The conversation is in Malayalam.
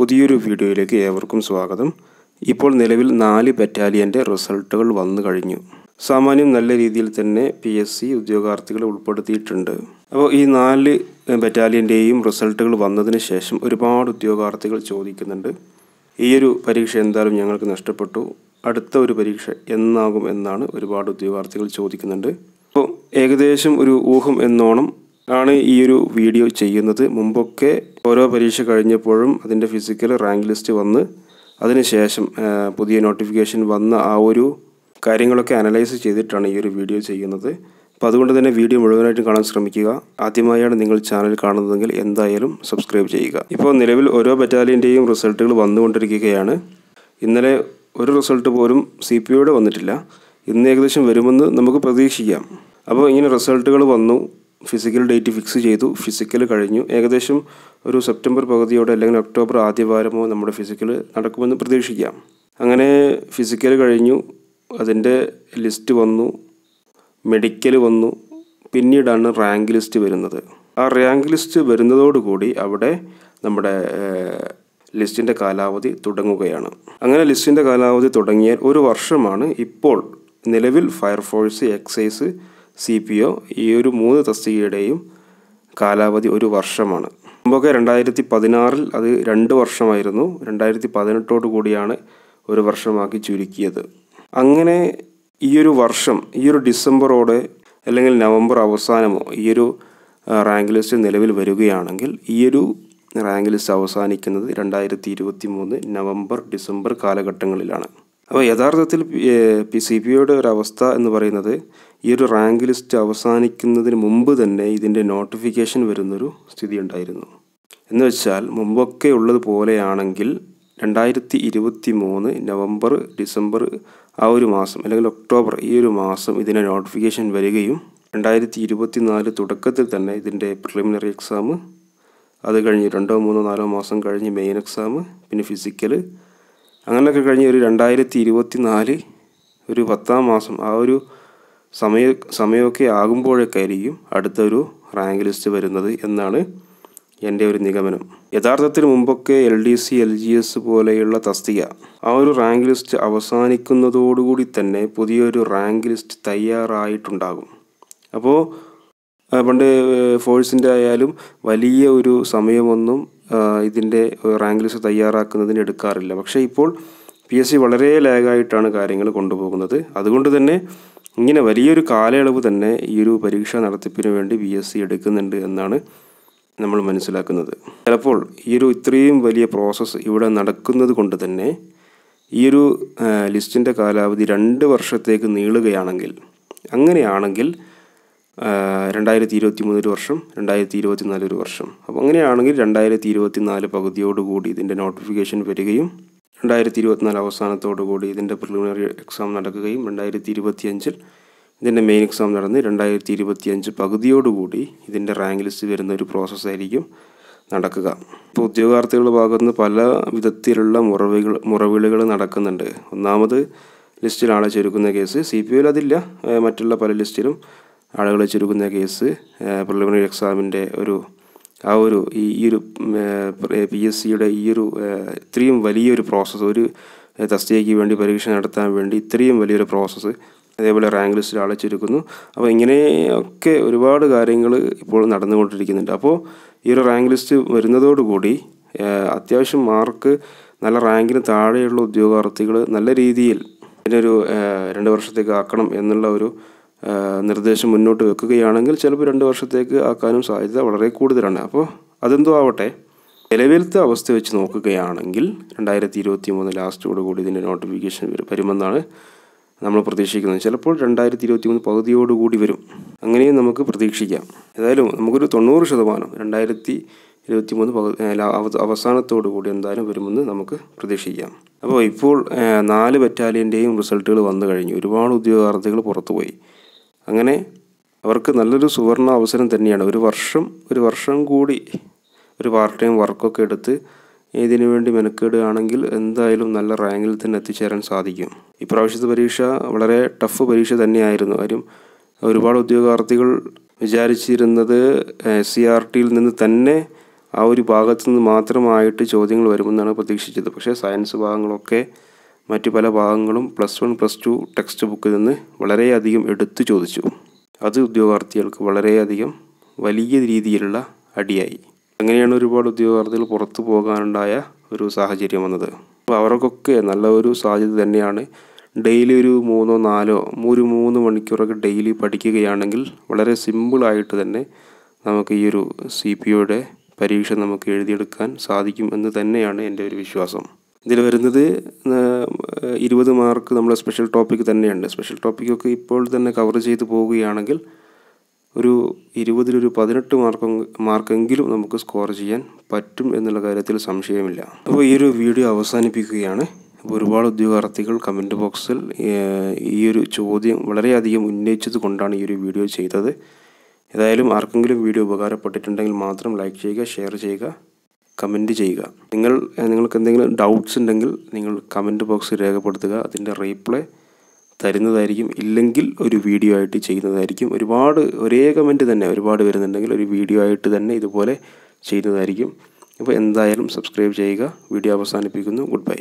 പുതിയൊരു വീഡിയോയിലേക്ക് ഏവർക്കും സ്വാഗതം ഇപ്പോൾ നിലവിൽ നാല് ബറ്റാലിയൻ്റെ റിസൾട്ടുകൾ വന്നു കഴിഞ്ഞു സാമാന്യം നല്ല രീതിയിൽ തന്നെ പി എസ് സി ഉദ്യോഗാർത്ഥികളെ ഉൾപ്പെടുത്തിയിട്ടുണ്ട് അപ്പോൾ ഈ നാല് ബറ്റാലിയൻ്റെയും റിസൾട്ടുകൾ വന്നതിന് ശേഷം ഒരുപാട് ഉദ്യോഗാർത്ഥികൾ ചോദിക്കുന്നുണ്ട് ഈയൊരു പരീക്ഷ എന്തായാലും ഞങ്ങൾക്ക് നഷ്ടപ്പെട്ടു അടുത്ത ഒരു പരീക്ഷ എന്നാകും എന്നാണ് ഒരുപാട് ഉദ്യോഗാർത്ഥികൾ ചോദിക്കുന്നുണ്ട് അപ്പോൾ ഏകദേശം ഒരു ഊഹം എന്നോണം ആണ് ഈ ഒരു വീഡിയോ ചെയ്യുന്നത് മുമ്പൊക്കെ ഓരോ പരീക്ഷ കഴിഞ്ഞപ്പോഴും അതിൻ്റെ ഫിസിക്കൽ റാങ്ക് ലിസ്റ്റ് വന്ന് അതിനുശേഷം പുതിയ നോട്ടിഫിക്കേഷൻ വന്ന ആ ഒരു കാര്യങ്ങളൊക്കെ അനലൈസ് ചെയ്തിട്ടാണ് ഈ ഒരു വീഡിയോ ചെയ്യുന്നത് അപ്പോൾ അതുകൊണ്ട് തന്നെ വീഡിയോ മുഴുവനായിട്ടും കാണാൻ ശ്രമിക്കുക ആദ്യമായാണ് നിങ്ങൾ ചാനൽ കാണുന്നതെങ്കിൽ എന്തായാലും സബ്സ്ക്രൈബ് ചെയ്യുക ഇപ്പോൾ നിലവിൽ ഓരോ ബറ്റാലിയൻ്റെയും റിസൾട്ടുകൾ വന്നുകൊണ്ടിരിക്കുകയാണ് ഇന്നലെ ഒരു റിസൾട്ട് പോലും സി പി വന്നിട്ടില്ല ഇന്ന് ഏകദേശം വരുമെന്ന് നമുക്ക് പ്രതീക്ഷിക്കാം അപ്പോൾ ഇങ്ങനെ റിസൾട്ടുകൾ വന്നു ഫിസിക്കൽ ഡേറ്റ് ഫിക്സ് ചെയ്തു ഫിസിക്കൽ കഴിഞ്ഞു ഏകദേശം ഒരു സെപ്റ്റംബർ പകുതിയോടെ അല്ലെങ്കിൽ ഒക്ടോബർ ആദ്യവാരമോ നമ്മുടെ ഫിസിക്കൽ നടക്കുമെന്ന് പ്രതീക്ഷിക്കാം അങ്ങനെ ഫിസിക്കൽ കഴിഞ്ഞു അതിൻ്റെ ലിസ്റ്റ് വന്നു മെഡിക്കൽ വന്നു പിന്നീടാണ് റാങ്ക് ലിസ്റ്റ് വരുന്നത് ആ റാങ്ക് ലിസ്റ്റ് വരുന്നതോടുകൂടി അവിടെ നമ്മുടെ ലിസ്റ്റിൻ്റെ കാലാവധി തുടങ്ങുകയാണ് അങ്ങനെ ലിസ്റ്റിൻ്റെ കാലാവധി തുടങ്ങിയാൽ ഒരു വർഷമാണ് ഇപ്പോൾ നിലവിൽ fire force excise C P O ഈ ഒരു മൂന്ന് തസ്തികയുടെയും കാലാവധി ഒരു വർഷമാണ് മുമ്പൊക്കെ രണ്ടായിരത്തി പതിനാറിൽ അത് രണ്ട് വർഷമായിരുന്നു രണ്ടായിരത്തി പതിനെട്ടോട് കൂടിയാണ് ഒരു വർഷമാക്കി ചുരുക്കിയത് അങ്ങനെ ഈ ഒരു വർഷം ഈ ഒരു ഡിസംബറോടെ അല്ലെങ്കിൽ നവംബർ അവസാനമോ ഈ ഒരു റാങ്ക് ലിസ്റ്റ് നിലവിൽ വരികയാണെങ്കിൽ ഈ ഒരു റാങ്ക് ലിസ്റ്റ് അവസാനിക്കുന്നത് രണ്ടായിരത്തി ഇരുപത്തി മൂന്ന് നവംബർ ഡിസംബർ കാലഘട്ടങ്ങളിലാണ് അപ്പോൾ യഥാർത്ഥത്തിൽ സി പി ഒയുടെ ഒരു അവസ്ഥ എന്ന് പറയുന്നത് ഈ ഒരു റാങ്ക് ലിസ്റ്റ് അവസാനിക്കുന്നതിന് മുമ്പ് തന്നെ ഇതിൻ്റെ നോട്ടിഫിക്കേഷൻ വരുന്നൊരു സ്ഥിതി ഉണ്ടായിരുന്നു എന്ന് വെച്ചാൽ മുമ്പൊക്കെ ഉള്ളതുപോലെയാണെങ്കിൽ രണ്ടായിരത്തി ഇരുപത്തി മൂന്ന് നവംബർ ഡിസംബർ ആ ഒരു മാസം അല്ലെങ്കിൽ ഒക്ടോബർ ഈ ഒരു മാസം ഇതിൻ്റെ നോട്ടിഫിക്കേഷൻ വരികയും രണ്ടായിരത്തി ഇരുപത്തി നാല് തുടക്കത്തിൽ തന്നെ ഇതിൻ്റെ പ്രിലിമിനറി എക്സാം അത് കഴിഞ്ഞ് രണ്ടോ മൂന്നോ നാലോ മാസം കഴിഞ്ഞ് മെയിൻ എക്സാം പിന്നെ ഫിസിക്കൽ അങ്ങനെയൊക്കെ കഴിഞ്ഞ് ഒരു രണ്ടായിരത്തി ഇരുപത്തി നാല് ഒരു പത്താം മാസം ആ ഒരു സമയ സമയമൊക്കെ ആകുമ്പോഴേക്കായിരിക്കും അടുത്തൊരു റാങ്ക് ലിസ്റ്റ് വരുന്നത് എന്നാണ് എൻ്റെ ഒരു നിഗമനം യഥാർത്ഥത്തിൽ മുമ്പൊക്കെ L D C L G S പോലെയുള്ള തസ്തിക ആ ഒരു റാങ്ക് ലിസ്റ്റ് അവസാനിക്കുന്നതോടുകൂടി തന്നെ പുതിയൊരു റാങ്ക് ലിസ്റ്റ് തയ്യാറായിട്ടുണ്ടാകും അപ്പോൾ പണ്ട് ഫോഴ്സിൻ്റെ ആയാലും വലിയ ഒരു സമയമൊന്നും ഇതിൻ്റെ റാങ്ക് ലിസ്റ്റ് തയ്യാറാക്കുന്നതിന് എടുക്കാറില്ല പക്ഷേ ഇപ്പോൾ പി എസ് സി വളരെ ലാഗായിട്ടാണ് കാര്യങ്ങൾ കൊണ്ടുപോകുന്നത് അതുകൊണ്ട് തന്നെ ഇങ്ങനെ വലിയൊരു കാലയളവ് തന്നെ ഈ ഒരു പരീക്ഷാ നടത്തിപ്പിന് വേണ്ടി പി എസ് സി എടുക്കുന്നുണ്ട് എന്നാണ് നമ്മൾ മനസ്സിലാക്കുന്നത് ചിലപ്പോൾ ഈ ഒരു ഇത്രയും വലിയ പ്രോസസ്സ് ഇവിടെ നടക്കുന്നത് കൊണ്ട് തന്നെ ഈ ഒരു ലിസ്റ്റിൻ്റെ കാലാവധി രണ്ട് വർഷത്തേക്ക് നീളുകയാണെങ്കിൽ അങ്ങനെയാണെങ്കിൽ രണ്ടായിരത്തി ഇരുപത്തി മൂന്നൊരു വർഷം രണ്ടായിരത്തി ഇരുപത്തി നാലൊരു വർഷം അപ്പോൾ അങ്ങനെയാണെങ്കിൽ രണ്ടായിരത്തി ഇരുപത്തി നാല് പകുതിയോടുകൂടി ഇതിൻ്റെ നോട്ടിഫിക്കേഷൻ വരികയും രണ്ടായിരത്തി ഇരുപത്തിനാല് അവസാനത്തോടുകൂടി ഇതിൻ്റെ പ്രിലിമിനറി എക്സാം നടക്കുകയും രണ്ടായിരത്തി ഇരുപത്തി അഞ്ചിൽ ഇതിൻ്റെ മെയിൻ എക്സാം നടന്ന് രണ്ടായിരത്തി ഇരുപത്തി അഞ്ച് പകുതിയോടുകൂടി ഇതിൻ്റെ റാങ്ക് ലിസ്റ്റ് വരുന്ന ഒരു പ്രോസസ്സായിരിക്കും നടക്കുക ഇപ്പോൾ ഉദ്യോഗാർത്ഥികളുടെ ഭാഗത്തുനിന്ന് പല വിധത്തിലുള്ള മുറവികൾ മുറവിളികൾ നടക്കുന്നുണ്ട് ഒന്നാമത് ലിസ്റ്റിൽ ചുരുക്കുന്ന കേസ് സി പി ഒയിൽ അതില്ല മറ്റുള്ള പല ലിസ്റ്റിലും ആളുകളെ ചുരുക്കുന്ന കേസ് പ്രിലിമിനറി എക്സാമിൻ്റെ ഒരു ആ ഒരു ഈ ഒരു പി എസ് സിയുടെ ഈ ഒരു ഇത്രയും വലിയൊരു പ്രോസസ്സ് ഒരു തസ്തികയ്ക്ക് വേണ്ടി പരീക്ഷ നടത്താൻ വേണ്ടി ഇത്രയും വലിയൊരു പ്രോസസ്സ് അതേപോലെ റാങ്ക് ലിസ്റ്റിൽ ആളെ ചുരുക്കുന്നു അപ്പോൾ ഇങ്ങനെയൊക്കെ ഒരുപാട് കാര്യങ്ങൾ ഇപ്പോൾ നടന്നുകൊണ്ടിരിക്കുന്നുണ്ട് അപ്പോൾ ഈ ഒരു റാങ്ക് ലിസ്റ്റ് വരുന്നതോടുകൂടി അത്യാവശ്യം മാർക്ക് നല്ല റാങ്കിന് താഴെയുള്ള ഉദ്യോഗാർത്ഥികൾ നല്ല രീതിയിൽ ഇതിനൊരു രണ്ട് വർഷത്തേക്ക് ആക്കണം എന്നുള്ള ഒരു നിർദ്ദേശം മുന്നോട്ട് വെക്കുകയാണെങ്കിൽ ചിലപ്പോൾ രണ്ട് വർഷത്തേക്ക് ആക്കാനും സാധ്യത വളരെ കൂടുതലാണ് അപ്പോൾ അതെന്തോ ആവട്ടെ നിലവിലത്തെ അവസ്ഥ വെച്ച് നോക്കുകയാണെങ്കിൽ രണ്ടായിരത്തി ഇരുപത്തി മൂന്ന് കൂടി ഇതിൻ്റെ നോട്ടിഫിക്കേഷൻ വരുമെന്നാണ് നമ്മൾ പ്രതീക്ഷിക്കുന്നത് ചിലപ്പോൾ രണ്ടായിരത്തി ഇരുപത്തി മൂന്ന് പകുതിയോടുകൂടി വരും അങ്ങനെയും നമുക്ക് പ്രതീക്ഷിക്കാം ഏതായാലും നമുക്കൊരു തൊണ്ണൂറ് ശതമാനം രണ്ടായിരത്തി ഇരുപത്തി മൂന്ന് അവസാനത്തോടു കൂടി എന്തായാലും വരുമെന്ന് നമുക്ക് പ്രതീക്ഷിക്കാം അപ്പോൾ ഇപ്പോൾ നാല് ബറ്റാലിയൻ്റെയും റിസൾട്ടുകൾ വന്നു കഴിഞ്ഞു ഒരുപാട് ഉദ്യോഗാർത്ഥികൾ പുറത്തുപോയി അങ്ങനെ അവർക്ക് നല്ലൊരു സുവർണ അവസരം തന്നെയാണ് ഒരു വർഷം ഒരു വർഷം കൂടി ഒരു പാർട്ട് ടൈം വർക്കൊക്കെ എടുത്ത് ഇതിനു വേണ്ടി മെനക്കേടുകയാണെങ്കിൽ എന്തായാലും നല്ല റാങ്കിൽ തന്നെ എത്തിച്ചേരാൻ സാധിക്കും പ്രാവശ്യത്തെ പരീക്ഷ വളരെ ടഫ് പരീക്ഷ തന്നെയായിരുന്നു കാര്യം ഒരുപാട് ഉദ്യോഗാർത്ഥികൾ വിചാരിച്ചിരുന്നത് എസ് സി ആർ ടിയിൽ നിന്ന് തന്നെ ആ ഒരു ഭാഗത്തു നിന്ന് മാത്രമായിട്ട് ചോദ്യങ്ങൾ വരുമെന്നാണ് പ്രതീക്ഷിച്ചത് പക്ഷേ സയൻസ് ഭാഗങ്ങളൊക്കെ മറ്റു പല ഭാഗങ്ങളും plus one plus two text ബുക്കിൽ നിന്ന് വളരെയധികം എടുത്തു ചോദിച്ചു അത് ഉദ്യോഗാർത്ഥികൾക്ക് വളരെയധികം വലിയ രീതിയിലുള്ള അടിയായി അങ്ങനെയാണ് ഒരുപാട് ഉദ്യോഗാർത്ഥികൾ പുറത്തു പോകാനുണ്ടായ ഒരു സാഹചര്യം വന്നത് അപ്പോൾ അവർക്കൊക്കെ നല്ല ഒരു സാധ്യത തന്നെയാണ് ഡെയിലി ഒരു മൂന്നോ നാലോ ഒരു മൂന്ന് മണിക്കൂറൊക്കെ ഡെയിലി പഠിക്കുകയാണെങ്കിൽ വളരെ സിമ്പിളായിട്ട് തന്നെ നമുക്ക് ഈ ഒരു സി പി ഒയുടെ പരീക്ഷ നമുക്ക് എഴുതിയെടുക്കാൻ സാധിക്കും എന്ന് തന്നെയാണ് എൻ്റെ ഒരു വിശ്വാസം ഇതിൽ വരുന്നത് ഇരുപത് മാർക്ക് നമ്മുടെ സ്പെഷ്യൽ ടോപ്പിക് തന്നെയുണ്ട് സ്പെഷ്യൽ ടോപ്പിക്കൊക്കെ ഇപ്പോൾ തന്നെ കവർ ചെയ്ത് പോവുകയാണെങ്കിൽ ഒരു ഇരുപതിലൊരു പതിനെട്ട് മാർക്ക് മാർക്കെങ്കിലും നമുക്ക് സ്കോർ ചെയ്യാൻ പറ്റും എന്നുള്ള കാര്യത്തിൽ സംശയമില്ല അപ്പോൾ ഈ ഒരു വീഡിയോ അവസാനിപ്പിക്കുകയാണ് അപ്പോൾ ഒരുപാട് ഉദ്യോഗാർത്ഥികൾ കമൻറ്റ് ബോക്സിൽ ഈ ഒരു ചോദ്യം വളരെയധികം ഉന്നയിച്ചത് കൊണ്ടാണ് ഈ ഒരു വീഡിയോ ചെയ്തത് ഏതായാലും ആർക്കെങ്കിലും വീഡിയോ ഉപകാരപ്പെട്ടിട്ടുണ്ടെങ്കിൽ മാത്രം ലൈക്ക് ചെയ്യുക ഷെയർ ചെയ്യുക കമൻറ്റ് ചെയ്യുക നിങ്ങൾ നിങ്ങൾക്ക് എന്തെങ്കിലും ഡൗട്ട്സ് ഉണ്ടെങ്കിൽ നിങ്ങൾ കമൻറ്റ് ബോക്സിൽ രേഖപ്പെടുത്തുക അതിൻ്റെ റീപ്ലേ തരുന്നതായിരിക്കും ഇല്ലെങ്കിൽ ഒരു വീഡിയോ ആയിട്ട് ചെയ്യുന്നതായിരിക്കും ഒരുപാട് ഒരേ കമൻറ്റ് തന്നെ ഒരുപാട് വരുന്നുണ്ടെങ്കിൽ ഒരു വീഡിയോ ആയിട്ട് തന്നെ ഇതുപോലെ ചെയ്യുന്നതായിരിക്കും അപ്പോൾ എന്തായാലും സബ്സ്ക്രൈബ് ചെയ്യുക വീഡിയോ അവസാനിപ്പിക്കുന്നു ഗുഡ് ബൈ